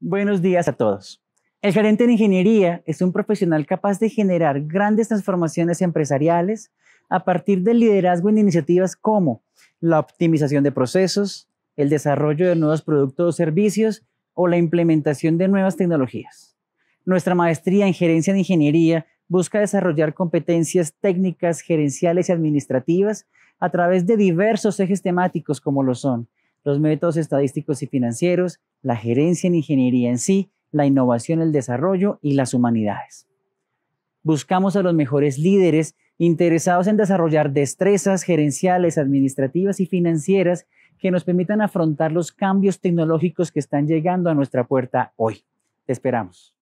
Buenos días a todos. El gerente en ingeniería es un profesional capaz de generar grandes transformaciones empresariales a partir del liderazgo en iniciativas como la optimización de procesos, el desarrollo de nuevos productos o servicios o la implementación de nuevas tecnologías. Nuestra maestría en gerencia en ingeniería busca desarrollar competencias técnicas, gerenciales y administrativas a través de diversos ejes temáticos como lo son los métodos estadísticos y financieros, la gerencia en ingeniería en sí, la innovación, el desarrollo y las humanidades. Buscamos a los mejores líderes interesados en desarrollar destrezas gerenciales, administrativas y financieras que nos permitan afrontar los cambios tecnológicos que están llegando a nuestra puerta hoy. Te esperamos.